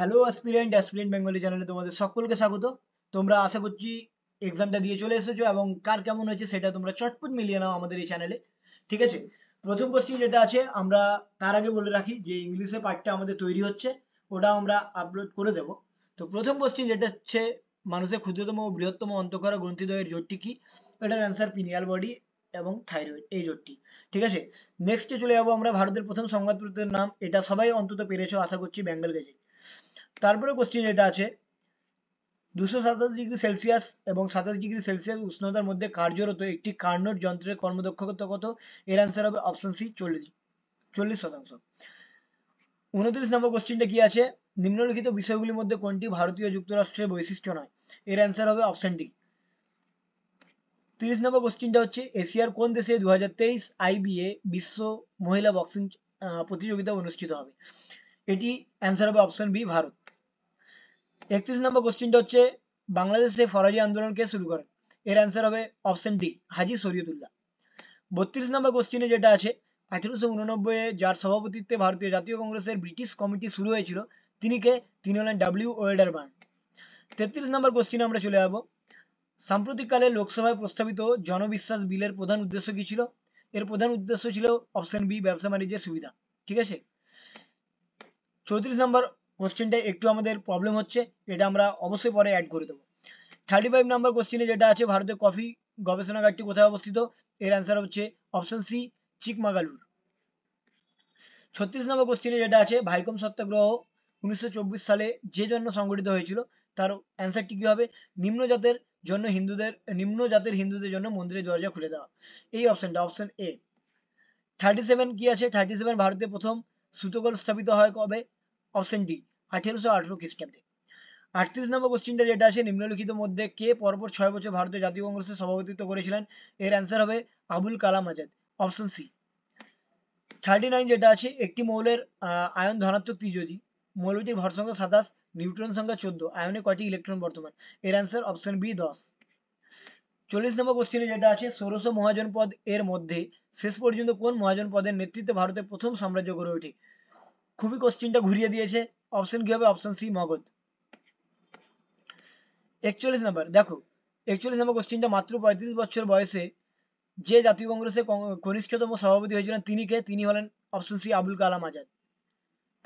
hello aspirant aspirant Bengali চ্যানেলে তোমাদের সকলকে স্বাগত তোমরা আশা করছি এক্সামটা দিয়ে চলে এসেছো এবং কার কেমন হয়েছে সেটা তোমরা চটপট মিলিয়ে নাও আমাদের এই চ্যানেলে ঠিক আছে প্রথম কোশ্চিন যেটা আছে আমরা তার আগে বলে রাখি যে ইংলিশে পার্টটা আমাদের তৈরি হচ্ছে ওটা আমরা আপলোড করে দেব তো প্রথম কোশ্চিন যেটা হচ্ছে মানুষের ক্ষুদ্রতম ও বৃহত্তম অন্তঃকরা গ্রন্থিদয়ের জোটটি কি এটার অ্যান্সার পিনিয়াল বডি এবং থাইরয়েড এই জোটটি ঠিক আছে নেক্সটে চলে যাবো আমরা ভারতের প্রথম সংবাদপত্রের নাম এটা সবাই অন্তত পেরেছো আশা করছি বেঙ্গল গেজেট তারপরে কোশ্চেন এটা আছে দুশো সাতাশ ডিগ্রি সেলসিয়াস এবং সাতাশ ডিগ্রি সেলসিয়াস উষ্ণতার মধ্যে কার্যরত একটি কার্নোট যন্ত্রের কর্মদক্ষতা কত এর আনসার হবে অপশন সি চল্লিশ চল্লিশ শতাংশ উনত্রিশ নম্বর কোশ্চেনটা কি আছে নিম্নলিখিত বিষয়গুলির মধ্যে কোনটি ভারতীয় যুক্তরাষ্ট্রের বৈশিষ্ট্য নয় এর অ্যান্সার হবে অপশন ডি তিরিশ নম্বর কোশ্চেনটা হচ্ছে এশিয়ার কোন দেশে দু আইবিএ বিশ্ব মহিলা বক্সিং প্রতিযোগিতা অনুষ্ঠিত হবে এটি অ্যান্সার হবে অপশন বি ভারত একত্রিশ নম্বর কোশ্চেনটা হচ্ছে বাংলাদেশে ফরাজি আন্দোলন কে শুরু করেন এর অ্যান্সার হবে অপশন ডি হাজি শরীয়তুল্লাহ বত্রিশ নম্বর কোশ্চেনে যেটা আছে আঠেরোশো উননব্বই যার সভাপতিত্বে ভারতীয় জাতীয় কংগ্রেসের ব্রিটিশ কমিটি শুরু হয়েছিল তিনি কে তিনি হলেন ডাব্লিউ ওয়েডার বান তেত্রিশ নম্বর কোশ্চেনে আমরা চলে যাব সাম্প্রতিককালে লোকসভায় প্রস্তাবিত জনবিশ্বাস বিলের প্রধান উদ্দেশ্য কি ছিল এর প্রধান উদ্দেশ্য ছিল অপশন বি ব্যবসা বাণিজ্যের সুবিধা ঠিক আছে চৌত্রিশ নম্বর কোশ্চেনটা একটু আমাদের প্রবলেম হচ্ছে এটা আমরা অবশ্যই পরে অ্যাড করে দেবো থার্টি ফাইভ নাম্বার কোশ্চেনে যেটা আছে ভারতের কফি গবেষণাগারটি কোথায় অবস্থিত এর অ্যান্সার হচ্ছে অপশন সি চিকমাগালুর ছত্রিশ নম্বর কোশ্চেনে যেটা আছে ভাইকম সত্যাগ্রহ উনিশশো সালে যে জন্য সংগঠিত হয়েছিল তার অ্যান্সারটি কি হবে নিম্ন জাতের জন্য হিন্দুদের নিম্ন জাতের হিন্দুদের জন্য মন্দিরের দরজা খুলে দেওয়া এই অপশনটা অপশন এ থার্টি সেভেন কি আছে থার্টি সেভেন ভারতে প্রথম সুতোকল স্থাপিত হয় কবে অপশন ডি আঠেরোশো আঠারো খ্রিস্টাব্দে আটত্রিশ নম্বর কোশ্চিনটা যেটা আছে নিম্নলিখিত মধ্যে কে পরপর ছয় বছর ভারতীয় জাতীয় কংগ্রেসের সভাপতিত্ব করেছিলেন এর অ্যান্সার হবে Abul Kalam Azad option C thirty nine যেটা আছে একটি মৌলের আয়ন ধনাত্মক ত্রিযোজি মৌলটির ভর সংখ্যা সাতাশ নিউট্রন সংখ্যা চোদ্দ আয়নে কয়টি ইলেকট্রন বর্তমান এর অ্যান্সার অপশন বি দশ চল্লিশ নম্বর কোশ্চেনে যেটা আছে ষোড়শ মহাজন পদ এর মধ্যে শেষ পর্যন্ত কোন মহাজন পদের নেতৃত্বে ভারতের প্রথম সাম্রাজ্য গড়ে ওঠে খুবই কোশ্চিনটা ঘুরিয়ে দিয়েছে অপশন কি হবে অপশন সি মগজ একচল্লিশ নাম্বার দেখো একচল্লিশ নাম্বার কোশ্চিনটা মাত্র পঁয়ত্রিশ বছর বয়সে যে জাতীয় কংগ্রেসের কনিষ্ঠতম সভাপতি হয়েছিলেন তিনি কে তিনি হলেন অপশন সি আবুল কালাম আজাদ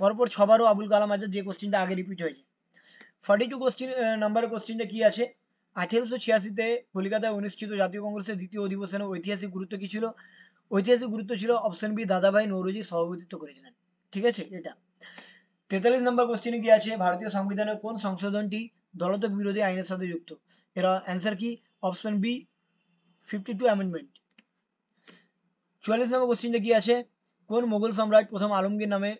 পরপর ছবারও আবুল কালাম আজাদ যে কোশ্চিনটা আগে রিপিট হয়েছে ফর্টি টু কোশ্চিন নাম্বার কোশ্চিনটা কি আছে আঠেরোশো ছিয়াশিতে কলকাতায় অনুষ্ঠিত জাতীয় কংগ্রেসের দ্বিতীয় অধিবেশনে ঐতিহাসিক গুরুত্ব কি ছিল ঐতিহাসিক গুরুত্ব ছিল অপশন বি দাদাভাই নৌরজি সভাপতিত্ব করেছিলেন ঠিক আছে এটা তেতাল্লিশ নম্বর কোশ্চেনে কি আছে ভারতীয় সংবিধানের কোন সংশোধনটি দলতক বিরোধী আইনের সাথে যুক্ত এর অ্যান্সার কি option B fifty two amendment চুয়াল্লিশ নম্বর কোশ্চেনটা কি আছে কোন মোগল সম্রাট প্রথম আলমগীর নামে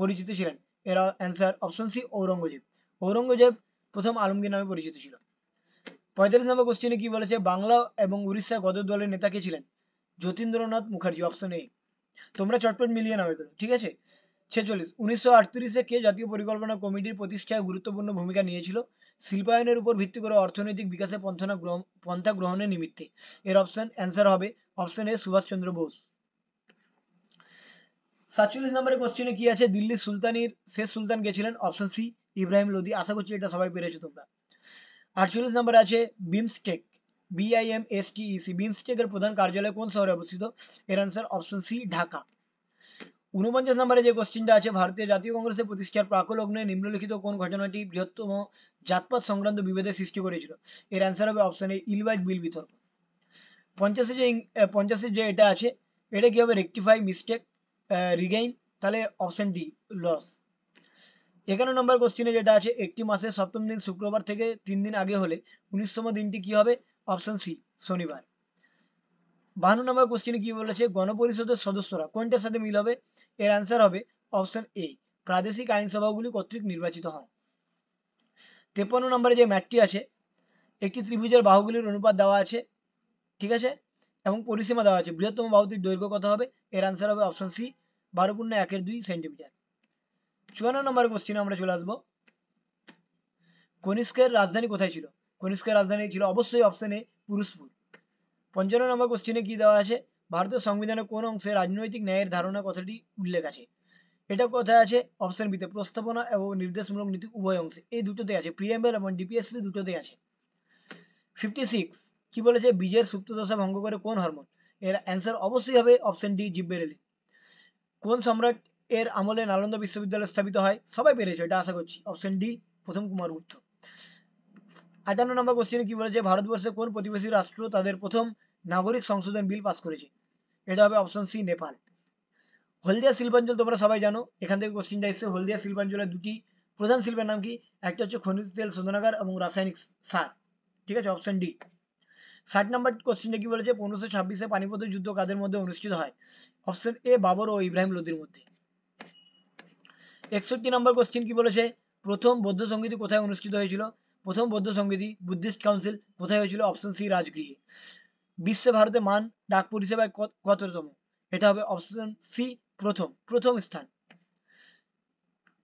পরিচিত ছিলেন এর answer option C Aurangzeb Aurangzeb প্রথম আলমগীর নামে পরিচিত ছিল পঁয়তাল্লিশ নম্বর কোশ্চেনে কি বলেছে বাংলা এবং উড়িষ্যা গদর দলের নেতা কে ছিলেন যতীন্দ্রনাথ মুখার্জি অপশন এ তোমরা চটপট মিলিয়ে নাও এগুলো ঠিক আছে ছেচল্লিশ উনিশশো আটত্রিশে কে জাতীয় পরিকল্পনা কমিটির প্রতিষ্ঠায় গুরুত্বপূর্ণ ভূমিকা নিয়েছিল শিল্পায়নের উপর ভিত্তি করে অর্থনৈতিক বিকাশে পন্থনা পন্থা গ্রহণের নিমিত্তে এর অপশন অ্যান্সার হবে অপশন এ চন্দ্র বোস সাতচল্লিশ নম্বরের কোশ্চেনে কি আছে দিল্লি সুলতানির শেষ সুলতান কে ছিলেন অপশন সি ইব্রাহিম লোদি আশা করছি এটা সবাই পেরেছো তোমরা আটচল্লিশ নম্বরে আছে বিমস্টেক e বিআইএমএসটিইসি এর প্রধান কার্যালয় কোন শহরে অবস্থিত এর আনসার অপশন সি ঢাকা উনপঞ্চাশ নম্বরে যে কোশ্চিনটা আছে ভারতীয় জাতীয় কংগ্রেসের প্রতিষ্ঠার প্রাকলগ্নে নিম্নলিখিত কোন ঘটনাটি বৃহত্তম জাতপাত সংক্রান্ত বিভেদের সৃষ্টি করেছিল এর অ্যান্সার হবে অপশন এ ইলবাইট বিল বিতর্ক পঞ্চাশে যে পঞ্চাশের যে এটা আছে এটা কি হবে রেক্টিফাই মিস্টেক রিগেইন তাহলে অপশন ডি লস এগারো নম্বর কোশ্চিনে যেটা আছে একটি মাসে সপ্তম দিন শুক্রবার থেকে তিন দিন আগে হলে উনিশতম দিনটি কি হবে অপশন সি শনিবার বাহান্ন নম্বর কোশ্চিনে কি বলেছে গণপরিষদের সদস্যরা কোনটার সাথে মিল হবে এর অ্যান্সার হবে অপশন এ প্রাদেশিক আইনসভাগুলি কর্তৃক নির্বাচিত হয় তেপ্পান্ন নম্বরে যে ম্যাথটি আছে একটি ত্রিভুজের বাহুগুলির অনুপাত দেওয়া আছে ঠিক আছে এবং পরিসীমা দেওয়া আছে বৃহত্তম বাহুতির দৈর্ঘ্য কত হবে এর আনসার হবে অপশন সি বারো পূর্ণ একের দুই সেন্টিমিটার চুয়ান্ন নম্বরে কোশ্চিনে আমরা চলে আসবো কনিষ্কের রাজধানী কোথায় ছিল কনিষ্কের রাজধানী ছিল অবশ্যই অপশন এ পুরুষপুর পঞ্চান্ন নম্বর কোশ্চিনে কি দেওয়া আছে ভারতের সংবিধানের কোন অংশে রাজনৈতিক ন্যায়ের ধারণা কথাটি উল্লেখ আছে এটা কোথায় আছে অপশন বিতে প্রস্তাবনা এবং নির্দেশমূলক নীতি উভয় অংশে এই দুটোতে আছে প্রিএমএল এবং ডিপিএসপি দুটোতে আছে ফিফটি সিক্স কি বলেছে বীজের সুপ্ত দশা ভঙ্গ করে কোন হরমোন এর অ্যান্সার অবশ্যই হবে অপশন ডি জিব্বেরেলি কোন সম্রাট এর আমলে নালন্দা বিশ্ববিদ্যালয় স্থাপিত হয় সবাই পেরেছে এটা আশা করছি অপশন ডি প্রথম কুমার গুপ্ত আটান্ন নম্বর কোশ্চেন কি বলেছে ভারতবর্ষে কোন প্রতিবেশী রাষ্ট্র তাদের প্রথম নাগরিক সংশোধন বিল পাস করেছে এটা হবে অপশন সি নেপাল হলদিয়া শিল্পাঞ্চল তোমরা সবাই জানো এখান থেকে কোশ্চিনটা এসছে হলদিয়া শিল্পাঞ্চলের দুটি প্রধান শিল্পের নাম কি একটা হচ্ছে খনিজ তেল শোধনাগার এবং রাসায়নিক সার ঠিক আছে অপশন ডি ষাট নম্বর কোশ্চেনটা কি বলেছে পনেরোশো ছাব্বিশে পানিপথ যুদ্ধ কাদের মধ্যে অনুষ্ঠিত হয় অপশন এ বাবর ও ইব্রাহিম লোদির মধ্যে একষট্টি নম্বর কোশ্চিন কি বলেছে প্রথম বৌদ্ধ সঙ্গীতি কোথায় অনুষ্ঠিত হয়েছিল প্রথম বৌদ্ধ সঙ্গীতি বুদ্ধিস্ট কাউন্সিল কোথায় হয়েছিল অপশন সি রাজগৃহে বিশ্বে ভারতের মান ডাক পরিষেবায় কততম এটা হবে অপশন সি প্রথম প্রথম স্থান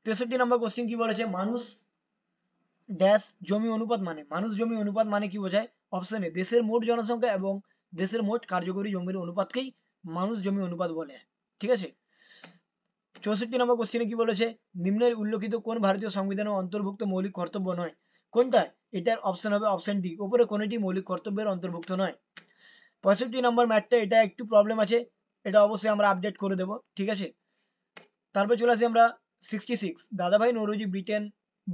তেষট্টি নম্বর কোশ্চিন কি বলেছে মানুষ ড্যাশ জমি অনুপাত মানে মানুষ জমি অনুপাত মানে কি বোঝায় অপশন এ দেশের মোট জনসংখ্যা এবং দেশের মোট কার্যকরী জমির অনুপাতকেই মানুষ জমি অনুপাত বলে ঠিক আছে চৌষট্টি নম্বর কোশ্চিনে কি বলেছে নিম্নের উল্লেখিত কোন ভারতীয় সংবিধানে অন্তর্ভুক্ত মৌলিক কর্তব্য নয় কোনটা এটার অপশন হবে অপশন ডি ওপরে কোনটি মৌলিক কর্তব্যের অন্তর্ভুক্ত নয় পঁয়ষট্টি নম্বর ম্যাথটা এটা একটু প্রবলেম আছে এটা অবশ্যই আমরা আপডেট করে দেব ঠিক আছে তারপর চলে আসি আমরা sixty six Dadabhai Naoroji Britain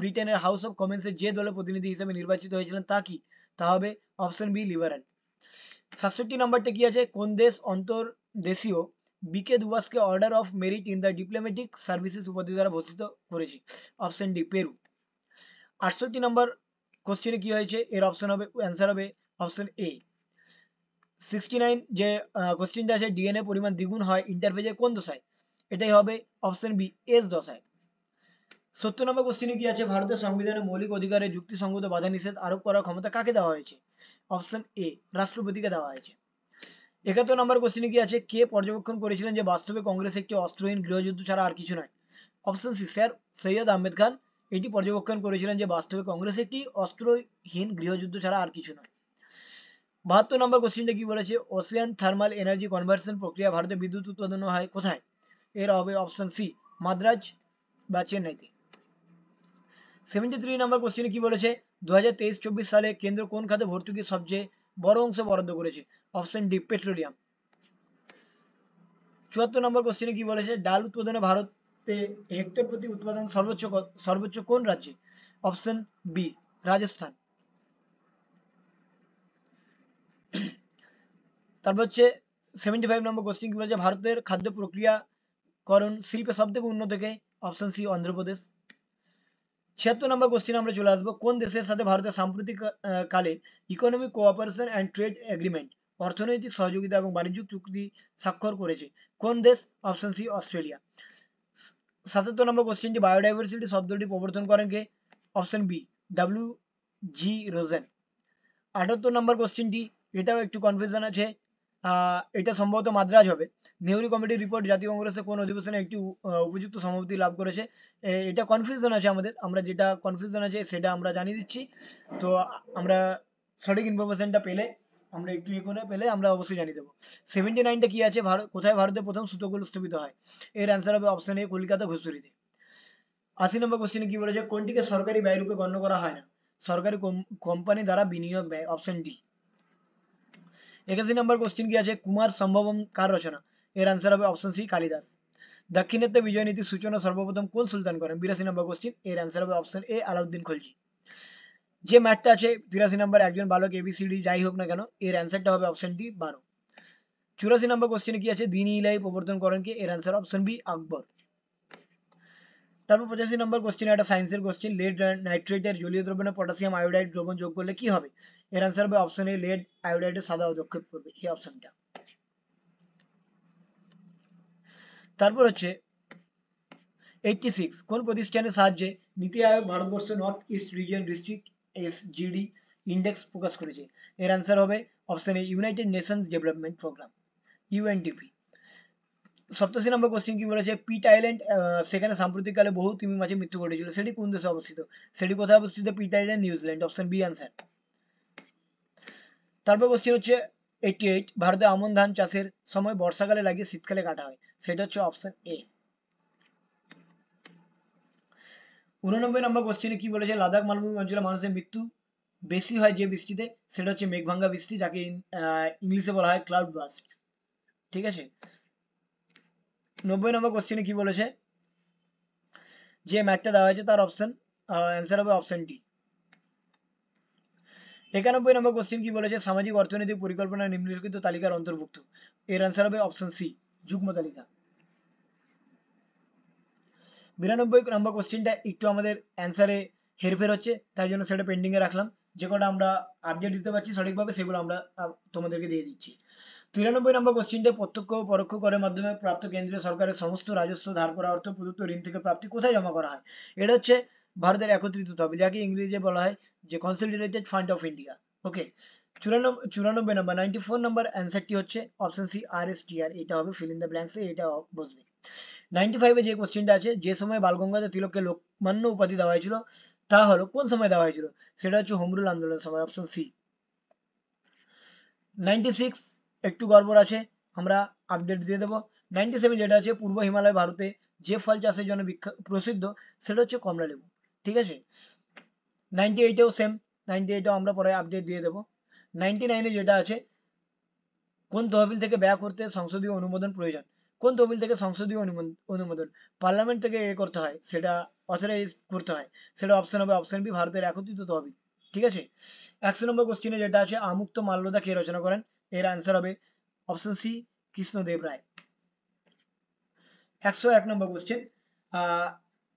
ব্রিটেনের হাউস অফ কমেন্সের যে দলের প্রতিনিধি হিসেবে নির্বাচিত হয়েছিলেন তা কি তা হবে অপশন বি লিবারেন সাতষট্টি নম্বরটা কি আছে কোন দেশ অন্তর্দেশীয় বিকে দুবাসকে order of merit in the diplomatic services উপাধি দ্বারা ভূষিত করেছে অপশন ডি পেরু আটষট্টি নম্বর কোশ্চেনে কি হয়েছে এর অপশন হবে অ্যান্সার হবে অপশন এ সিক্সটি যে কোশ্চেনটা আছে ডিএনএ পরিমাণ দ্বিগুণ হয় ইন্টারফেজের কোন দশায় এটাই হবে অপশন বি এস দশায় সত্তর নম্বর কোশ্চেনে কি আছে ভারতের মৌলিক অধিকারে যুক্তিসঙ্গত বাধা নিষেধ আরোপ করার ক্ষমতা কাকে দেওয়া হয়েছে অপশন এ রাষ্ট্রপতিকে দেওয়া হয়েছে একাত্তর নম্বর কোশ্চেনে কি আছে কে পর্যবেক্ষণ করেছিলেন যে বাস্তবে কংগ্রেস একটি অস্ত্রহীন গৃহযুদ্ধ ছাড়া আর কিছু নয় option C sir Syed Ahmed Khan এটি পর্যবেক্ষণ করেছিলেন যে বাস্তবে কংগ্রেস একটি অস্ত্রহীন গৃহযুদ্ধ ছাড়া আর কিছু নয় বাহাত্তর নম্বর কোশ্চেনটা কি বলেছে ওসিয়ান থার্মাল এনার্জি কনভার্সন প্রক্রিয়া ভারতে বিদ্যুৎ উৎপাদন হয় কোথায় এর হবে অপশন সি মাদ্রাজ বা চেন্নাইতে সেভেন্টি থ্রি নম্বর কোশ্চেনে কি বলেছে দু হাজার তেইশ চব্বিশ সালে কেন্দ্র কোন খাতে ভর্তুকি সবচেয়ে বড় অংশ বরাদ্দ করেছে অপশন ডি পেট্রোলিয়াম চুয়াত্তর নম্বর কোশ্চেনে কি বলেছে ডাল উৎপাদনে ভারতে হেক্টর প্রতি উৎপাদন সর্বোচ্চ সর্বোচ্চ কোন রাজ্যে অপশন বি রাজস্থান তারপর হচ্ছে সেভেন্টি ফাইভ নম্বর কোশ্চেন কি বলছে ভারতের খাদ্য প্রক্রিয়াকরণ শিল্পে থেকে উন্নত কে অপশন সি অন্ধ্রপ্রদেশ ছিয়াত্তর নম্বর কোশ্চেন আমরা চলে আসবো কোন দেশের সাথে ভারতের সাম্প্রতিক কালে economic cooperation and trade agreement অর্থনৈতিক সহযোগিতা এবং বাণিজ্যিক চুক্তি স্বাক্ষর করেছে কোন দেশ অপশন সি অস্ট্রেলিয়া সাতাত্তর নম্বর যে বায়োডাইভার্সিটি শব্দটি প্রবর্তন করেন কে option B W G Rosen আটাত্তর নম্বর কোশ্চেনটি এটাও একটু কনফিউশন আছে এটা সম্ভবত মাদ্রাজ হবে নেহরু কমিটির রিপোর্ট জাতীয় কংগ্রেসে কোন অধিবেশনে একটি উপযুক্ত সমাপ্তি লাভ করেছে এটা কনফিউশন আছে আমাদের আমরা যেটা কনফিউশন আছে সেটা আমরা জানিয়ে দিচ্ছি তো আমরা সঠিক ইনফরমেশনটা পেলে আমরা একটু ইয়ে করে পেলে আমরা অবশ্যই জানিয়ে দেবো সেভেন্টি নাইনটা কি আছে ভারত কোথায় ভারতে প্রথম সুতোগুলো স্থাপিত হয় এর অ্যান্সার হবে অপশন এ কলকাতা ঘুষুরিতে আশি নম্বর কোশ্চেনে কি বলেছে কোনটিকে সরকারি ব্যয় রূপে গণ্য করা হয় না সরকারি কোম্পানি দ্বারা বিনিয়োগ ব্যয় অপশন ডি একাশি নম্বর কোশ্চিন কি আছে কুমার সম্ভবম কার রচনা এর আনসার হবে অপশন সি কালিদাস দাক্ষিণাত্যে বিজয় নীতি সূচনা সর্বপ্রথম কোন সুলতান করেন বিরাশি নম্বর কোশ্চিন এর আনসার হবে অপশন এ আলাউদ্দিন খলজি যে ম্যাথটা আছে তিরাশি নম্বর একজন বালক এবিসিডি যাই হোক না কেন এর অ্যান্সারটা হবে অপশন ডি বারো চুরাশি নম্বর কোশ্চেন কি আছে দিনী ইলাই প্রবর্তন করেন কি এর অ্যান্সার অপশন বি আকবর তারপর পঁচাশি নম্বর কোশ্চেন একটা সায়েন্সের কোশ্চেন লেড নাইট্রেট জলীয় দ্রবণে পটাশিয়াম আয়োডাইড দ্রবণ যোগ করলে কি হবে এর আনসার হবে অপশন এ লেড আয়োডাইডের সাদা অধক্ষেপ করবে এই অপশনটা তারপর হচ্ছে এইটটি সিক্স কোন প্রতিষ্ঠানের সাহায্যে NITI Aayog Bharatvarsha north east region district S GD index প্রকাশ করেছে এর আনসার হবে option A united nations development programme UNDP সপ্তাশি নম্বর কোশ্চেন কি বলেছে পিট আইল্যান্ড সেখানে সাম্প্রতিককালে বহু তিমি মাছের মৃত্যু ঘটেছিল সেটি কোন দেশে অবস্থিত সেটি কোথায় অবস্থিত Pitt island New Zealand option B answer তারপর কোশ্চেন হচ্ছে এইটি এইট ভারতে আমন ধান চাষের সময় বর্ষাকালে লাগিয়ে শীতকালে কাটা হয় সেটা হচ্ছে অপশন এ উননব্বই নম্বর কোশ্চেনে কি বলেছে লাদাখ মালভূমি অঞ্চলে মানুষের মৃত্যু বেশি হয় যে বৃষ্টিতে সেটা হচ্ছে মেঘভাঙ্গা বৃষ্টি যাকে ইংলিশে বলা হয় ক্লাউড বাস্ট ঠিক আছে নব্বই নম্বর কোশ্চেনে কি বলেছে যে ম্যাথটা দেওয়া হয়েছে তার অপশন অ্যান্সার হবে অপশন টি একানব্বই নম্বর কোশ্চেন কি বলেছে সামাজিক অর্থনৈতিক পরিকল্পনা নিম্নলিখিত তালিকার অন্তর্ভুক্ত এর অ্যান্সার হবে অপশন সি যুগ্ম তালিকা বিরানব্বই নম্বর কোশ্চেনটা একটু আমাদের অ্যান্সারে হেরফের হচ্ছে তাই জন্য সেটা পেন্ডিংয়ে রাখলাম যে কটা আমরা আপডেট দিতে পারছি সঠিকভাবে সেগুলো আমরা তোমাদেরকে দিয়ে দিচ্ছি তিরানব্বই নম্বর কোশ্চিনটা প্রত্যক্ষ ও পরোক্ষ করের মাধ্যমে প্রাপ্ত কেন্দ্রীয় সরকারের সমস্ত রাজস্ব ধার করা অর্থ প্রদত্ত ঋণ থেকে প্রাপ্তি কোথায় জমা করা হয় এটা হচ্ছে ভারতের একত্রিত তহবিল যাকে ইংরেজিতে বলা হয় যে consolidated fund of India okay চুরানব্বই চুরানব্বই নম্বর নাইনটি ফোর নম্বর অ্যান্সারটি হচ্ছে option C R S T আর এটা হবে ফিল ইন দ্য ব্ল্যাঙ্কসে এটা বসবে নাইনটি ফাইভে যে কোশ্চেনটা আছে যে সময় বালগঙ্গাধর তিলককে লোকমান্য উপাধি দেওয়া হয়েছিল তা হলো কোন সময় দেওয়া হয়েছিল সেটা হচ্ছে হোমরুল আন্দোলনের সময় অপশন সি নাইনটি সিক্স একটু গড়বড় আছে আমরা আপডেট দিয়ে দেবো নাইনটি সেভেন যেটা আছে পূর্ব হিমালয় ভারতে যে ফল চাষের জন্য প্রসিদ্ধ সেটা হচ্ছে কমলা লেবু ঠিক আছে নাইনটি এইটেও সেম নাইনটি এইটেও আমরা পরে আপডেট দিয়ে দেবো নাইনটি নাইনে যেটা আছে কোন তহবিল থেকে ব্যয় করতে সংসদীয় অনুমোদন প্রয়োজন কোন তহবিল থেকে সংসদীয় অনুমোদন পার্লামেন্ট থেকে এ করতে হয় সেটা অথরাইজ করতে হয় সেটা অপশন হবে অপশন বি ভারতের একত্রিত তহবিল ঠিক আছে একশো নম্বর কোশ্চিনে যেটা আছে আমুক্ত মাল্যদা কে রচনা করেন এর আনসার হবে অপশন সি কৃষ্ণদেব রায় একশো এক নম্বর কোশ্চেন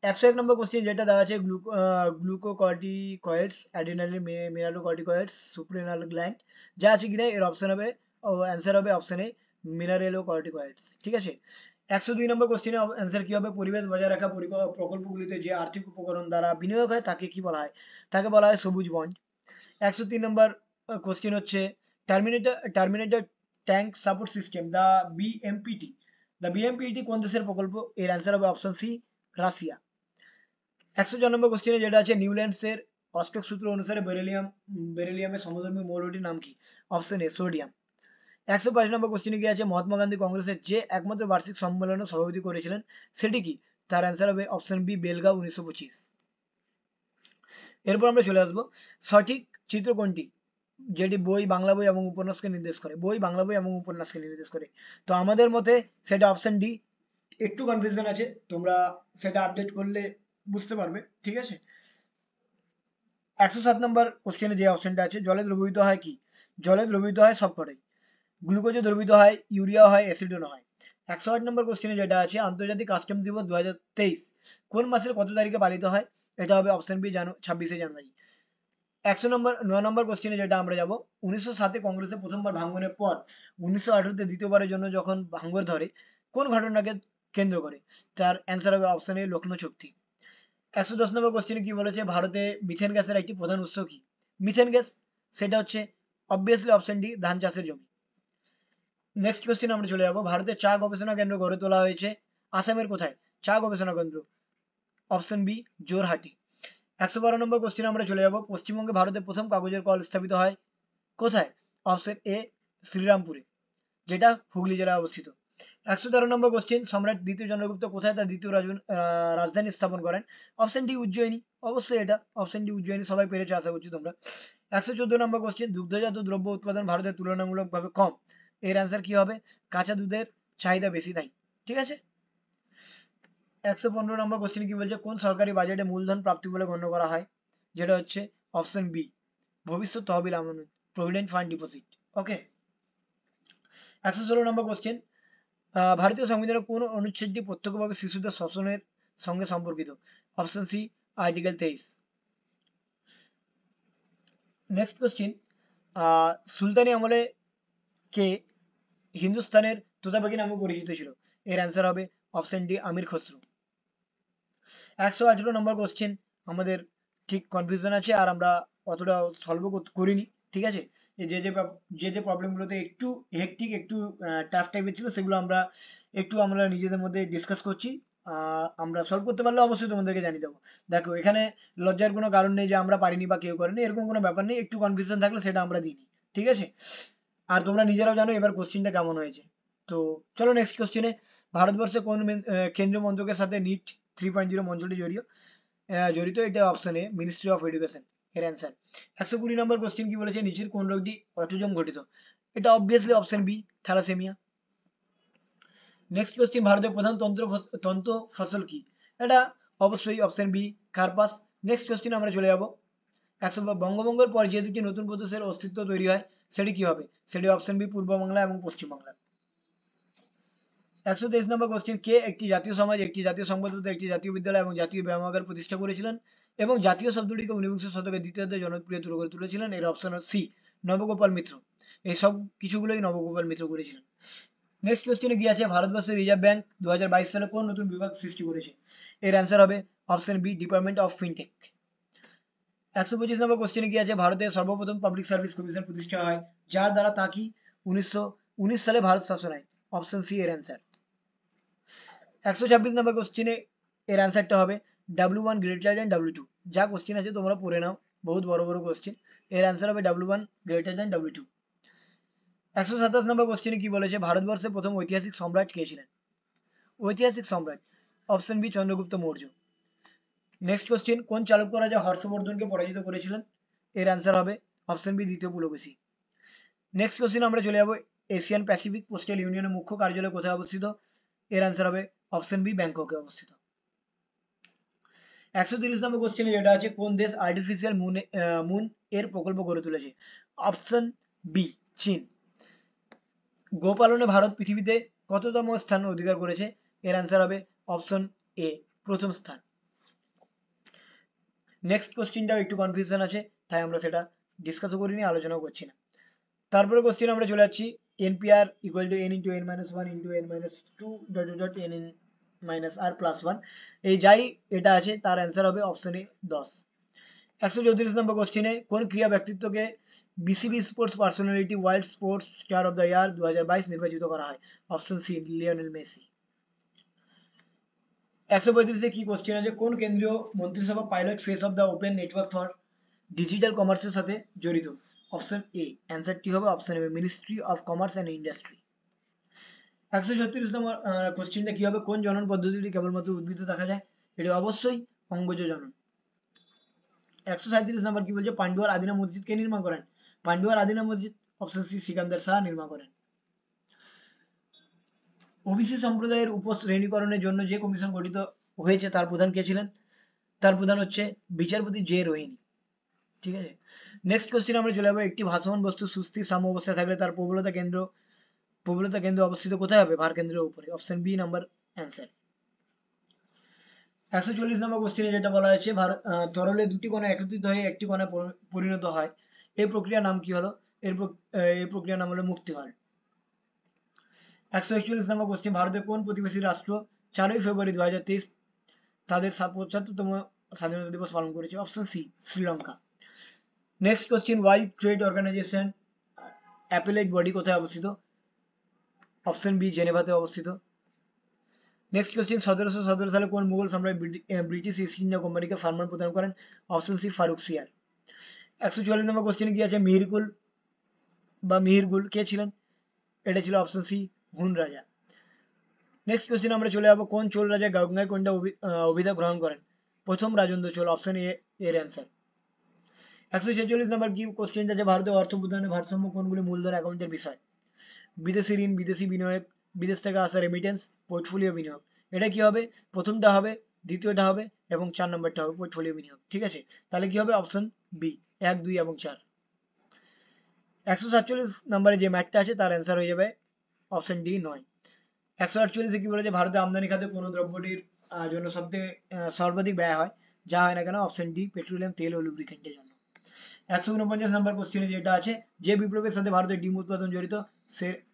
একশো এক নম্বর কোশ্চেন যেটা দেওয়া আছে gluco glucocorticoids adrenal mineralocorticoids suprarenal gland যা আছে কিনা এর অপশন হবে অ্যান্সার হবে অপশন এ মিনারেলোকর্টিকয়েডস ঠিক আছে একশো দুই নম্বর কোশ্চেনের অ্যান্সার কি হবে পরিবেশ বজায় রাখা প্রকল্পগুলিতে যে আর্থিক উপকরণ দ্বারা বিনিয়োগ হয় তাকে কি বলা হয় তাকে বলা হয় সবুজ বন একশো তিন নম্বর কোশ্চেন হচ্ছে terminator terminator tank support system the BMPT the BMPT কোন দেশের প্রকল্প এর অ্যান্সার হবে অপশন সি রাশিয়া একশো জন নম্বর কোশ্চেনে যেটা আছে নিউল্যান্ডসের অষ্টক সূত্র অনুসারে বেরেলিয়াম বেরেলিয়ামের সমধর্মী মৌলটির নাম কি অপশন এ সোডিয়াম একশো বাইশ নম্বর কোশ্চেনে কি আছে মহাত্মা গান্ধী কংগ্রেসের যে একমাত্র বার্ষিক সম্মেলনে সভাপতি করেছিলেন সেটি কি তার অ্যান্সার হবে অপশন বি বেলগাঁও উনিশশো পঁচিশ এরপর আমরা চলে আসবো সঠিক চিত্র কোনটি যেটি বই বাংলা বই এবং উপন্যাসকে নির্দেশ করে বই বাংলা বই এবং উপন্যাসকে নির্দেশ করে তো আমাদের মতে সেটা অপশন ডি একটু কনফিউশন আছে তোমরা সেটা আপডেট করলে বুঝতে পারবে ঠিক আছে একশো সাত নম্বর কোশ্চেনে যে অপশনটা আছে জলে দ্রবীভূত হয় কি জলে দ্রবীভূত হয় সবকটাই গ্লুকোজে দ্রবীভূত হয় ইউরিয়া হয় অ্যাসিডন হয় একশো আট নম্বর কোশ্চেনে যেটা আছে আন্তর্জাতিক কাস্টমস দিবস দু কোন মাসের কত তারিখে পালিত হয় এটা হবে অপশন বি জানু ছাব্বিশে জানুয়ারি একশো নম্বর নয় নম্বর কোশ্চেনে যেটা আমরা যাবো উনিশশো সাতে কংগ্রেসের প্রথমবার ভাঙ্গনের পর উনিশশো আঠারোতে দ্বিতীয়বারের জন্য যখন ভাঙ্গর ধরে কোন ঘটনাকে কেন্দ্র করে তার অ্যান্সার হবে অপশন এ লক্ষ্ণৌ চুক্তি একশো দশ নম্বর কোশ্চেনে কি বলেছে ভারতে মিথেন গ্যাসের একটি প্রধান উৎস কি মিথেন গ্যাস সেটা হচ্ছে অবভিয়াসলি অপশন ডি ধান চাষের জমি নেক্সট কোশ্চেন আমরা চলে যাবো ভারতে চা গবেষণা কেন্দ্র গড়ে তোলা হয়েছে আসামের কোথায় চা গবেষণা কেন্দ্র অপশন বি জোরহাটি একশো বারো নম্বর কোশ্চিনে আমরা চলে যাবো পশ্চিমবঙ্গে ভারতের প্রথম কাগজের কল স্থাপিত হয় কোথায় অপশন এ শ্রীরামপুরে যেটা হুগলি জেলায় অবস্থিত একশো তেরো নম্বর কোশ্চিন সম্রাট দ্বিতীয় চন্দ্রগুপ্ত কোথায় তার দ্বিতীয় রাজধানী স্থাপন করেন অপশন ডি উজ্জয়িনী অবশ্যই এটা অপশন ডি উজ্জয়িনী সবাই পেরেছে আশা করছি তোমরা একশো চোদ্দ নম্বর কোশ্চিন দুগ্ধজাত দ্রব্য উৎপাদন ভারতের তুলনামূলকভাবে কম এর অ্যান্সার কি হবে কাঁচা দুধের চাহিদা বেশি নাই ঠিক আছে একশো পনেরো নম্বর কোশ্চেন কি বলছে কোন সরকারি বাজেটে মূলধন প্রাপ্তি বলে গণ্য করা হয় যেটা হচ্ছে অপশন বি ভবিষ্যৎ তহবিল আমানত প্রভিডেন্ট ফান্ড ডিপোজিট ওকে একশো ষোলো নম্বর কোশ্চেন ভারতীয় সংবিধানের কোন অনুচ্ছেদটি প্রত্যক্ষভাবে শিশুদের শোষণের সঙ্গে সম্পর্কিত অপশন সি আর্টিকেল তেইশ নেক্সট কোশ্চিন সুলতানি আমলে কে হিন্দুস্তানের তোতাবাকি নামে পরিচিত ছিল এর অ্যান্সার হবে অপশন ডি আমির খসরু একশো আঠেরো নম্বর কোশ্চেন আমাদের ঠিক কনফিউশন আছে আর আমরা অতটা সলভ করিনি ঠিক আছে যে যে যে যে প্রবলেমগুলোতে একটু হেকটিক একটু টাফ টাইপের ছিল সেগুলো আমরা একটু আমরা নিজেদের মধ্যে ডিসকাস করছি আমরা সলভ করতে পারলে অবশ্যই তোমাদেরকে জানিয়ে দেবো দেখো এখানে লজ্জার কোনো কারণ নেই যে আমরা পারিনি বা কেউ করেনি এরকম কোনো ব্যাপার নেই একটু কনফিউশন থাকলে সেটা আমরা দিইনি ঠিক আছে আর তোমরা নিজেরাও জানো এবার কোশ্চেনটা কেমন হয়েছে তো চলো নেক্সট কোশ্চেনে ভারতবর্ষে কোন কেন্দ্রীয় মন্ত্রকের সাথে নিট থ্রি পয়েন্ট জড়িত জড়িত এটা option A ministry of education এর নম্বর কি বলেছে নিচের কোন রোগটি ঘটিত এটা obviously option B thalassaemia next ভারতের প্রধান তন্ত্র তন্ত্র ফসল কি এটা অবশ্যই অপশন বি কার্পাস নেক্সট কোশ্চেন আমরা চলে যাব একশো পর যে দুটি নতুন প্রদেশের অস্তিত্ব তৈরি হয় সেটি কি হবে সেটি অপশন বি পূর্ব বাংলা এবং পশ্চিম বাংলা একশো নম্বর কোশ্চেন কে একটি জাতীয় সমাজ একটি জাতীয় সংবাদপত্র একটি জাতীয় বিদ্যালয় এবং জাতীয় ব্যায়ামাগার প্রতিষ্ঠা করেছিলেন এবং জাতীয় শব্দটিকে ঊনবিংশ শতকের দ্বিতীয়ার্ধে জনপ্রিয় তুলে করে তুলেছিলেন এর অপশন সি নবগোপাল মিত্র এই সব কিছুগুলোই নবগোপাল মিত্র করেছিলেন নেক্সট কোশ্চেনে কি আছে ভারতবর্ষের রিজার্ভ ব্যাংক দু সালে কোন নতুন বিভাগ সৃষ্টি করেছে এর অ্যান্সার হবে option B department of fintech একশো পঁচিশ নম্বর কোশ্চেনে কি আছে ভারতের সর্বপ্রথম পাবলিক সার্ভিস কমিশন প্রতিষ্ঠা হয় যার দ্বারা তা কি উনিশশো সালে ভারত শাসন হয় অপশন সি এর অ্যান্সার একশো ছাব্বিশ নম্বর কোশ্চিনে এর অ্যান্সারটা হবে ডাব্লু ওয়ান গ্রেটার দ্যান যা কোশ্চিন আছে তোমরা পড়ে নাও বহুত বড় বড় কোশ্চেন এর অ্যান্সার হবে W one greater than W two একশো সাতাশ নম্বর কোশ্চিনে কি বলেছে ভারতবর্ষে প্রথম ঐতিহাসিক সম্রাট কে ছিলেন ঐতিহাসিক সম্রাট option B Chandragupta Maurya next question কোন চালুক্য রাজা হর্ষবর্ধনকে পরাজিত করেছিলেন এর অ্যান্সার হবে অপশন বি দ্বিতীয় পুলকেশি নেক্সট কোশ্চেন আমরা চলে যাবো এশিয়ান প্যাসিফিক পোস্টাল ইউনিয়নের মুখ্য কার্যালয় কোথায় অবস্থিত এর আনসার হবে অপশন বি ব্যাংককে অবস্থিত একশো তিরিশ নম্বর কোশ্চেনে যেটা আছে কোন দেশ আর্টিফিশিয়াল মুন মুন এর প্রকল্প গড়ে তুলেছে অপশন বি চীন গোপালনে ভারত পৃথিবীতে কততম স্থান অধিকার করেছে এর আনসার হবে অপশন এ প্রথম স্থান নেক্সট কোশ্চেনটাও একটু কনফিউশন আছে তাই আমরা সেটা ডিসকাসও করিনি আলোচনাও করছি না তারপরে কোশ্চেন আমরা চলে যাচ্ছি npr equal to n into n minus 1 into n minus 2 dot dot n n minus r plus one এই যাই এটা আছে তার অ্যান্সার হবে অপশনে দশ একশো চৌত্রিশ নম্বর কোশ্চেনে কোন ক্রিয়া ব্যক্তিত্বকে BCB sports personality world sports star of the year দু নির্বাচিত করা হয় অপশন সি লিওনেল মেসি একশো পঁয়ত্রিশে কি কোশ্চেন আছে কোন কেন্দ্রীয় মন্ত্রিসভা pilot phase of the open network for digital কমার্সের সাথে জড়িত অপশন এ অ্যান্সারটি হবে option A ministry of commerce and industry একশো ছত্রিশ নম্বর কোশ্চিনটা কি হবে কোন জনন পদ্ধতিটি কেবলমাত্র উদ্ভিদ দেখা যায় এটি অবশ্যই অঙ্গজ জনন একশো সাঁত্রিশ নম্বর কি বলছে পাণ্ডুয়ার আদিনা মসজিদ কে নির্মাণ করেন পাণ্ডুয়ার আদিনা মসজিদ অপশন সি সিকান্দার শাহ নির্মাণ করেন ওবিসি সম্প্রদায়ের উপশ্রেণীকরণের জন্য যে কমিশন গঠিত হয়েছে তার প্রধান কে ছিলেন তার প্রধান হচ্ছে বিচারপতি জে রোহিনী ঠিক আছে নেক্সট কোশ্চেন আমরা চলে যাবো একটি ভাসমান বস্তু সুস্থির সাম্য অবস্থায় থাকলে তার প্রবলতা কেন্দ্র প্রবলতা কেন্দ্র অবস্থিত কোথায় হবে ভার কেন্দ্রের উপরে অপশন বি নাম্বার অ্যান্সার একশো চল্লিশ নম্বর কোশ্চেনে যেটা বলা হয়েছে ভারত তরলে দুটি কণা একত্রিত হয়ে একটি কণা পরিণত হয় এই প্রক্রিয়ার নাম কি হলো এর এই প্রক্রিয়ার নাম হলো মুক্তি হল একশো একচল্লিশ নম্বর কোশ্চেন ভারতের কোন প্রতিবেশী রাষ্ট্র চারই ফেব্রুয়ারি দু হাজার তেইশ তাদের পঁচাত্তরতম স্বাধীনতা দিবস পালন করেছে option C Sri Lanka next question world trade organization appellate body কোথায় অবস্থিত অপশন বি জেনেভাতে অবস্থিত নেক্সট কোয়েশ্চেন সতেরোশো সতেরো সালে কোন মুঘল সম্রাট ব্রিটিশ ইস্ট ইন্ডিয়া কোম্পানিকে ফার্মার প্রদান করেন অপশন সি ফারুক সিয়ার একশো চুয়াল্লিশ নম্বর কোয়েশ্চেন কি আছে মিহিরকুল বা মিহিরগুল কে ছিলেন এটা ছিল অপশন সি হুন রাজা নেক্সট কোশ্চেন আমরা চলে যাবো কোন চোল রাজা গঙ্গায় কোনটা অভিধা গ্রহণ করেন প্রথম রাজেন্দ্র চোল অপশন এ এর অ্যান্সার একশো নম্বর কি কোশ্চেনটা যে ভারতের অর্থ ভারসাম্য কোনগুলি অ্যাকাউন্টের বিষয় বিদেশি ঋণ বিদেশি বিনিয়োগ বিদেশ থেকে আসা রেমিটেন্স পোর্টফোলিও বিনিয়োগ এটা কি হবে প্রথমটা হবে দ্বিতীয়টা হবে এবং চার নম্বরটা হবে পোর্টফোলিও বিনিয়োগ ঠিক আছে তাহলে কি হবে অপশন বি এক দুই এবং চার একশো সাতচল্লিশ নম্বরে যে ম্যাথটা আছে তার অ্যান্সার হয়ে যাবে অপশন ডি নয় একশো আটচল্লিশে কি বলে ভারতে আমদানি খাতে কোনো দ্রব্যটির জন্য থেকে সর্বাধিক ব্যয় হয় যা হয় না কেন অপশন ডি পেট্রোলিয়াম তেল ও লুব্রিকেন্টের জন্য একশো নম্বর কোশ্চেনে যেটা আছে যে বিপ্লবের সাথে ভারতের ডিম উৎপাদন জড়িত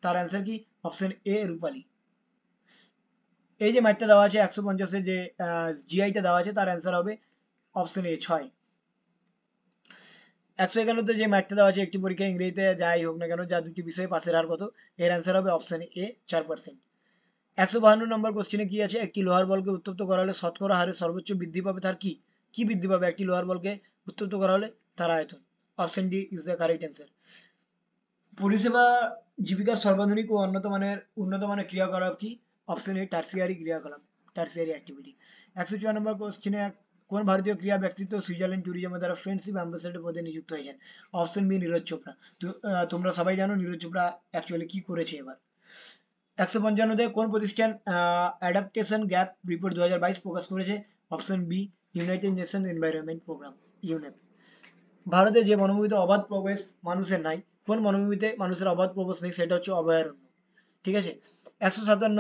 তার অ্যান্সার কি অপশন এ রূপালী এই যে দেওয়া আছে একশো পঞ্চাশের যে জিআইটা দেওয়া আছে তার অ্যান্সার হবে অপশন এ ছয় একশো একান্নতে যে ম্যাথটা দেওয়া আছে একটি পরীক্ষা ইংরেজিতে যাই হোক না কেন যা দুটি বিষয়ে পাশের হার কত এর অ্যান্সার হবে অপশন এ চার পার্সেন্ট একশো বাহান্ন নম্বর কোশ্চেনে কি আছে একটি লোহার বলকে উত্তপ্ত করা হলে শতকরা হারে সর্বোচ্চ বৃদ্ধি পাবে তার কি কি বৃদ্ধি পাবে একটি লোহার বলকে উত্তপ্ত করা হলে তারা আয়তন option D is the correct answer পরিষেবা জীবিকার সর্বাধুনিক ও উন্নত মানের উন্নত মানের ক্রিয়াকলাপ কি অপশন এ টার্সিয়ারি ক্রিয়াকলাপ টার্সিয়ারি অ্যাক্টিভিটি একশো চুয়া নম্বর কোশ্চেনে কোন ভারতীয় ক্রিয়া ব্যক্তিত্ব সুইজারল্যান্ড ট্যুরিজমের দ্বারা ফ্রেন্ডশিপ অ্যাম্বাসেডর পদে নিযুক্ত হয়েছেন অপশন বি নীরজ চোপড়া তোমরা সবাই জানো নীরজ চোপড়া অ্যাকচুয়ালি কি করেছে এবার একশো পঞ্চান্নতে কোন প্রতিষ্ঠান অ্যাডাপ্টেশন গ্যাপ রিপোর্ট দু প্রকাশ করেছে option B United Nation Environment Programme UNEP ভারতে যে বনভূমিতে অবাধ প্রবেশ মানুষের নাই কোন বনভূমিতে মানুষের অবাধ প্রবেশ নেই সেটা হচ্ছে অভয়ারণ্য ঠিক আছে একশো সাতান্ন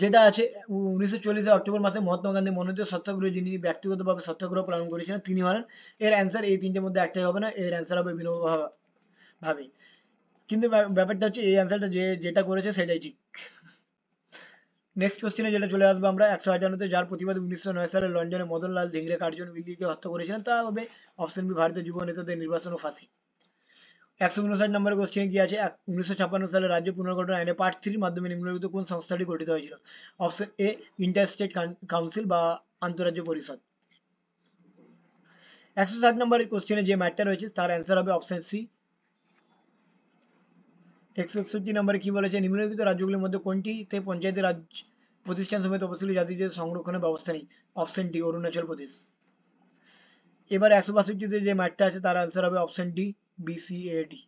যেটা আছে উনিশশো চল্লিশে অক্টোবর মাসে মহাত্মা গান্ধী মনোনীত সত্যাগ্রহ যিনি ব্যক্তিগতভাবে সত্যাগ্রহ পালন করেছিলেন তিনি হলেন এর অ্যান্সার এই তিনটের মধ্যে একটাই হবে না এর অ্যান্সার হবে বিনোবা ভাবে কিন্তু ব্যাপারটা হচ্ছে এই অ্যান্সারটা যে যেটা করেছে সেটাই ঠিক নেক্সট কোশ্চেনে যেটা চলে আসবে আমরা একশো হাজার যার প্রতিবাদে উনিশশো নয় সালে লন্ডনে মদনলাল ধিংরে কার্জন বিলিকে হত্যা করেছিলেন তা হবে অপশন বি ভারতীয় যুব নেতাদের নির্বাচন ও ফাঁসি একশো উনষাট নম্বর কোশ্চেন কি আছে উনিশশো ছাপ্পান্ন সালে রাজ্য পুনর্গঠন আইনে পার্ট থ্রির মাধ্যমে নিম্নলিখিত কোন সংস্থাটি গঠিত হয়েছিল option A Inter State Council বা আন্তঃরাজ্য পরিষদ একশো ষাট নম্বরের কোশ্চেনে যে ম্যাটটা রয়েছে তার অ্যান্সার হবে অপশন সি একশো একষট্টি নম্বরে কি বলেছে নিম্নলিখিত রাজ্যগুলির মধ্যে কোনটিতে পঞ্চায়েতের রাজ প্রতিষ্ঠান সমেত তপশিলি জাতিদের সংরক্ষণের ব্যবস্থা নেই অপশন ডি অরুণাচল প্রদেশ এবার একশো বাষট্টিতে যে ম্যাটটা আছে তার আনসার হবে অপশন ডি বিসিএডি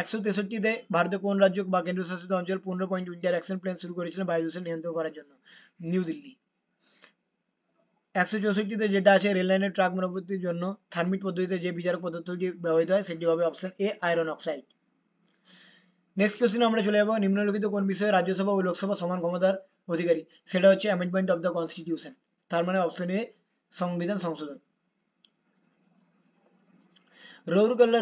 একশো তেষট্টিতে ভারতের কোন রাজ্য বা কেন্দ্রশাসিত অঞ্চল পনেরো পয়েন্ট উইন্টার অ্যাকশন প্ল্যান শুরু করেছিল বায়ু দূষণ নিয়ন্ত্রণ করার জন্য নিউ দিল্লি একশো চৌষট্টিতে যেটা আছে রেললাইনের ট্রাক মেরামতির জন্য থার্মিট পদ্ধতিতে যে বিচারক পদার্থটি ব্যবহৃত হয় সেটি হবে option A iron oxide next question আমরা চলে যাবো নিম্নলিখিত কোন বিষয়ে রাজ্যসভা ও লোকসভা সমান ক্ষমতার অধিকারী সেটা হচ্ছে অ্যামেন্ডমেন্ট অফ দ্য কনস্টিটিউশন তার মানে অপশন এ সংবিধান সংশোধন রৌরকাল্লা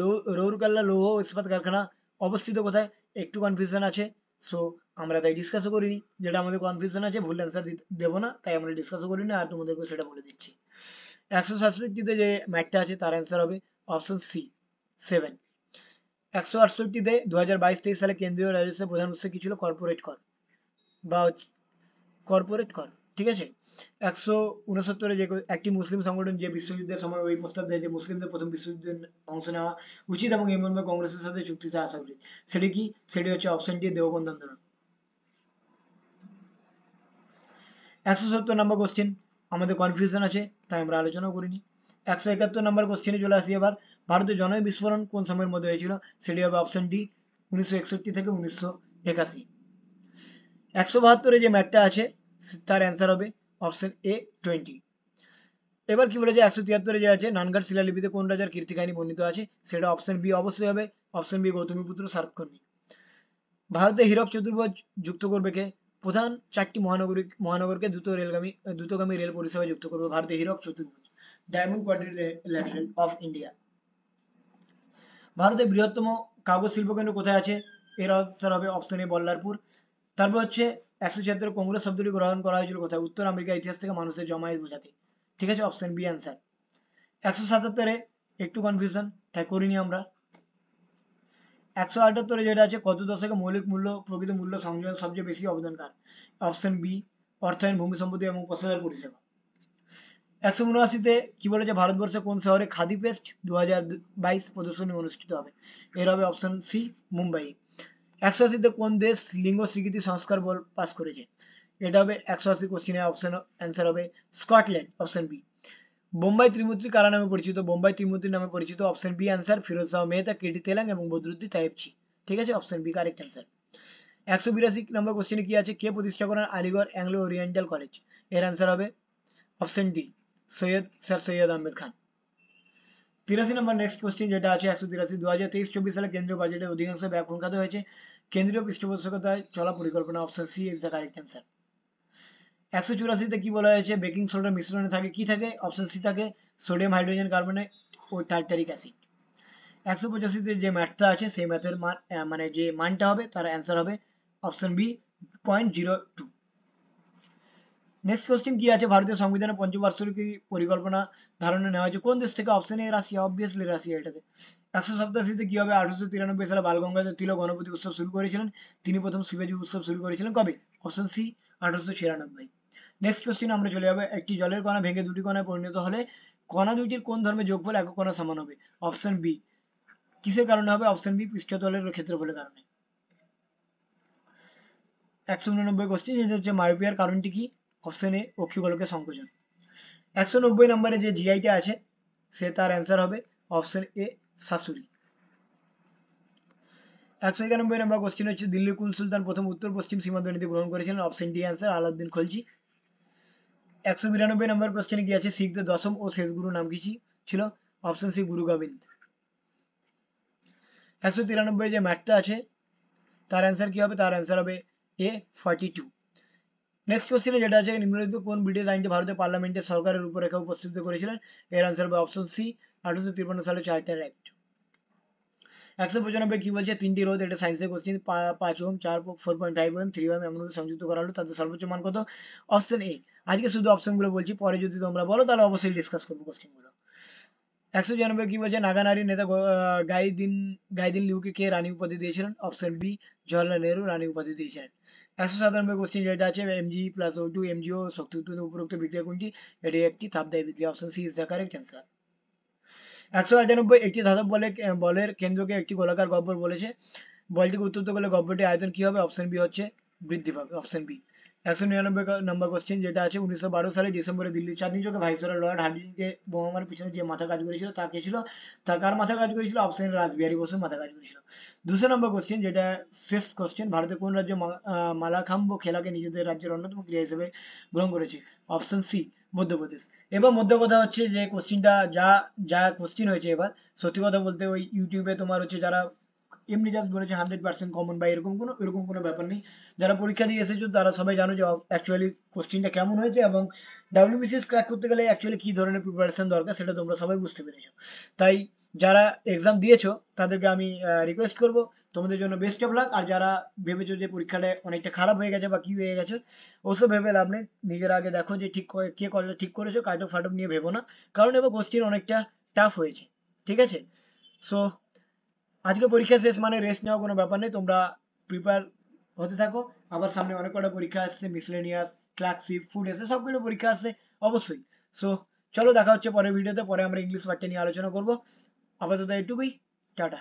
রৌ রৌরকাল্লা লৌহ ইস্পাত কারখানা অবস্থিত কোথায় একটু কনফিউশন আছে সো আমরা তাই ডিসকাসও করিনি যেটা আমাদের কনফিউশন আছে ভুল অ্যান্সার দেবো না তাই আমরা ডিসকাসও করিনি আর তোমাদেরকে সেটা বলে দিচ্ছি একশো সাতষট্টিতে যে ম্যাটটা আছে তার অ্যান্সার হবে অপশন সি সেভেন একশো আটষট্টিতে দু হাজার বাইশ তেইশ সালে কেন্দ্রীয় রাজস্বের প্রধান উৎস কি ছিল কর্পোরেট কর বা কর্পোরেট কর ঠিক আছে একশো উনসত্তরে যে একটি মুসলিম সংগঠন যে বিশ্বযুদ্ধের সময় ওই প্রস্তাব দেয় যে মুসলিমদের প্রথম বিশ্বযুদ্ধে অংশ নেওয়া উচিত এবং এই মর্মে কংগ্রেসের সাথে চুক্তিতে আসা উচিত সেটি কি সেটি হচ্ছে অপশন ডি দেওবন্ধ আন্দোলন একশো সত্তর নম্বর কোশ্চেন আমাদের কনফিউশন আছে তাই আমরা আলোচনাও করিনি একশো একাত্তর নম্বর কোশ্চেনে চলে আসি এবার ভারতে জনয় বিস্ফোরণ কোন সময়ের মধ্যে হয়েছিল সেটি হবে অপশন ডি উনিশশো একষট্টি থেকে উনিশশো একাশি একশো বাহাত্তরে যে ম্যাথটা আছে তার অ্যান্সার হবে অপশন এ টোয়েন্টি এবার কি বলেছে একশো তিয়াত্তরে যে আছে নানগার শিলালিপিতে কোন রাজার কীর্তিকাহিনী বর্ণিত আছে সেটা অপশন বি অবশ্যই হবে অপশন বি পুত্র সাতকর্ণী ভারতে হীরক চতুর্ভুজ যুক্ত করবে কে প্রধান চারটি মহানগরী মহানগরকে দ্রুত রেলগামী দ্রুতগামী রেল পরিষেবা যুক্ত করবে ভারতের হীরক চতুর্ভুজ ডায়মন্ড কোয়াড্রিলেটারাল অফ ইন্ডিয়া ভারতের বৃহত্তম কাগজ শিল্প কেন্দ্র কোথায় আছে এর অবসর হবে অপশন এ বল্লারপুর তারপর হচ্ছে একশো ছিয়াত্তর কংগ্রেস শব্দটি গ্রহণ করা হয়েছিল কোথায় উত্তর আমেরিকার ইতিহাস থেকে মানুষের জমায়েত বোঝাতে ঠিক আছে অপশন বি অ্যান্সার একশো সাতাত্তরে একটু কনফিউশন তাই করিনি আমরা একশো আটাত্তরে যেটা আছে কত দশকে মৌলিক মূল্য প্রকৃত মূল্য সংযোজন সবচেয়ে বেশি অবদানকার অপশন বি অর্থায়ন ভূমি সম্পত্তি এবং পেশাদার পরিষেবা একশো উনআশিতে কি বলেছে ভারতবর্ষে কোন শহরে খাদি পেস্ট দু প্রদর্শনী অনুষ্ঠিত হবে এর হবে অপশন সি মুম্বাই একশো আশিতে কোন দেশ লিঙ্গ স্বীকৃতি সংস্কার বল পাস করেছে এটা হবে একশো আশি কোশ্চিনের অপশন অ্যান্সার হবে স্কটল্যান্ড অপশন বি বোম্বাই ত্রিমূর্তি কারা নামে পরিচিত বোম্বাই ত্রিমূর্তি নামে পরিচিত option B answer Firoz Shah Mehta K D Telang এবং বদরুদ্দি তাইবচি ঠিক আছে অপশন বি কারেক্ট অ্যান্সার একশো বিরাশি নম্বর কোশ্চেনে কি আছে কে প্রতিষ্ঠা করেন আলিগড় অ্যাংলো ওরিয়েন্টাল কলেজ এর অ্যান্সার হবে option D Syed sir Syed Ahmed Khan তিরাশি নম্বর নেক্সট কোশ্চেন যেটা আছে একশো তিরাশি দু হাজার তেইশ চব্বিশ সালে কেন্দ্রীয় বাজেটের অধিকাংশ ব্যয় কোন হয়েছে কেন্দ্রীয় পৃষ্ঠপোষকতায় চলা পরিকল্পনা option C is the correct answer একশো চুরাশিতে কি বলা হয়েছে বেকিং সোডা মিশ্রণে থাকে কি থাকে অপশন সি থাকে সোডিয়াম হাইড্রোজেন কার্বনেট ও টার্টারিক অ্যাসিড একশো পঁচাশিতে যে ম্যাথটা আছে সেই ম্যাথের মান মানে যে মানটা হবে তার অ্যান্সার হবে option B point zero two next question কি আছে ভারতীয় সংবিধানের পঞ্চবার্ষিকী পরিকল্পনা ধারণে নেওয়া হয়েছে কোন দেশ থেকে option A Russia obviously Russia এটাতে একশো সপ্তাশিতে কি হবে আঠারোশো তিরানব্বই সালে বালগঙ্গাধর তিলক গণপতি উৎসব শুরু করেছিলেন তিনি প্রথম শিবাজী উৎসব শুরু করেছিলেন কবে অপশন সি আঠারোশো ছিয়ানব্বই নেক্সট কোশ্চেন আমরা চলে যাবো একটি জলের কণা ভেঙে দুটি কণায় পরিণত হলে কণা দুইটির কোন ধর্মে যোগফল একক কণা সমান হবে অপশন বি কিসের কারণে হবে অপশন বি পৃষ্ঠতলের ক্ষেত্রফলের কারণে একশো উননব্বই কোশ্চেন এটা হচ্ছে মায়োপিয়ার কারণটি কি অপশন এ অক্ষিগোলকের সংকোচন একশো নব্বই নম্বরে যে জিআইটা আছে সে তার অ্যান্সার হবে অপশন এ শাশুড়ি একশো একানব্বই নম্বর কোশ্চেন হচ্ছে দিল্লি কুল সুলতান প্রথম উত্তর পশ্চিম সীমান্ত নীতি গ্রহণ করেছিলেন option D answer Alauddin Khalji একশো বিরানব্বই নম্বর কোশ্চেন কি আছে শিখদের দশম ও শেষ গুরু নাম কি ছিল অপশন সি গুরু গোবিন্দ একশো তিরানব্বই যে ম্যাটটা আছে তার অ্যান্সার কি হবে তার অ্যান্সার হবে A forty two next question যেটা আছে নিম্নলিখিত কোন ব্রিটিশ আইনটি ভারতের পার্লামেন্টে সরকারের রূপরেখা উপস্থিত করেছিলেন এর আনসার হবে অপশন সি আঠারোশো তিপ্পান্ন সালে চার্টার অ্যাক্ট একশো পঁচানব্বই কি বলছে তিনটি রোধ এটা সায়েন্সের কোশ্চেন পাঁচ ওম চার four point five ohm three ohm এমন সংযুক্ত করা হলো তাদের সর্বোচ্চ মান কত অপশন এ আজকে শুধু অপশনগুলো বলছি পরে যদি তোমরা বলো তাহলে অবশ্যই ডিসকাস করবো কোশ্চেনগুলো একশো ছিয়ানব্বই কি বলছে নাগানারি নেতা গাইদিন গাইদিন লিউকে কে রানী উপাধি দিয়েছিলেন অপশন বি জওয়াহরলাল নেহরু রানী উপাধি দিয়েছিলেন একশো সাতানব্বই কোশ্চেন যেটা আছে MG plus O two MGO শক্তি উত্তর উপরোক্ত বিক্রিয়া কোনটি এটি একটি থাপদায় বিক্রিয়া option C is the correct answer একশো আটানব্বই একটি ধাতব বলে বলের কেন্দ্রকে একটি গোলাকার গব্বর বলেছে বলটিকে উত্তপ্ত করলে গব্বরটি আয়তন কি হবে অপশন বি হচ্ছে বৃদ্ধি পাবে অপশন বি একশো নিরানব্বই নম্বর কোশ্চেন যেটা আছে উনিশশো বারো সালে ডিসেম্বরে দিল্লির চাঁদনি চকে ভাইসরয় লর্ড হার্ডিনকে বোমামার পিছনে যে মাথা কাজ করেছিল তা কে ছিল তা কার মাথা কাজ করেছিল অপশন রাসবিহারী বসুর মাথা কাজ করেছিল দুশো নম্বর কোশ্চেন যেটা শেষ কোশ্চেন ভারতের কোন রাজ্য মালাখাম্ব খেলাকে নিজেদের রাজ্যের অন্যতম ক্রীড়া হিসেবে গ্রহণ করেছে অপশন সি মধ্যপ্রদেশ এবার মধ্য কথা হচ্ছে যে কোশ্চিনটা যা যা কোশ্চিন হয়েছে এবার সত্যি কথা বলতে ওই ইউটিউবে তোমার হচ্ছে যারা এমনি জাস্ট বলেছে হান্ড্রেড পার্সেন্ট কমন বা এরকম কোনো এরকম কোনো ব্যাপার নেই যারা পরীক্ষা দিয়ে এসেছো তারা সবাই জানো যে অ্যাকচুয়ালি কোশ্চেনটা কেমন হয়েছে এবং ডাব্লিউবিসিএস ক্র্যাক করতে গেলে অ্যাকচুয়ালি কি ধরনের প্রিপারেশন দরকার সেটা তোমরা সবাই বুঝতে পেরেছো তাই যারা এক্সাম দিয়েছো তাদেরকে আমি রিকোয়েস্ট করব তোমাদের জন্য বেস্ট অফ লাক আর যারা ভেবেছো যে পরীক্ষাটা অনেকটা খারাপ হয়ে গেছে বা কি হয়ে গেছে ওসব ভেবে লাভ নেই নিজের আগে দেখো যে ঠিক কে কলেজটা ঠিক করেছো কাটক ফাটক নিয়ে ভেবো না কারণ এবার কোশ্চেন অনেকটা টাফ হয়েছে ঠিক আছে সো আজকে পরীক্ষা শেষ মানে রেস্ট নেওয়া কোনো ব্যাপার নেই তোমরা প্রিপেয়ার হতে থাকো আবার সামনে অনেক কটা পরীক্ষা আসছে মিসলেনিয়াস ক্লাকশিপ ফুড এসে সব কিছু পরীক্ষা আসছে অবশ্যই সো চলো দেখা হচ্ছে পরের ভিডিওতে পরে আমরা ইংলিশ পার্টটা নিয়ে আলোচনা করবো আপাতত এটুকুই টাটা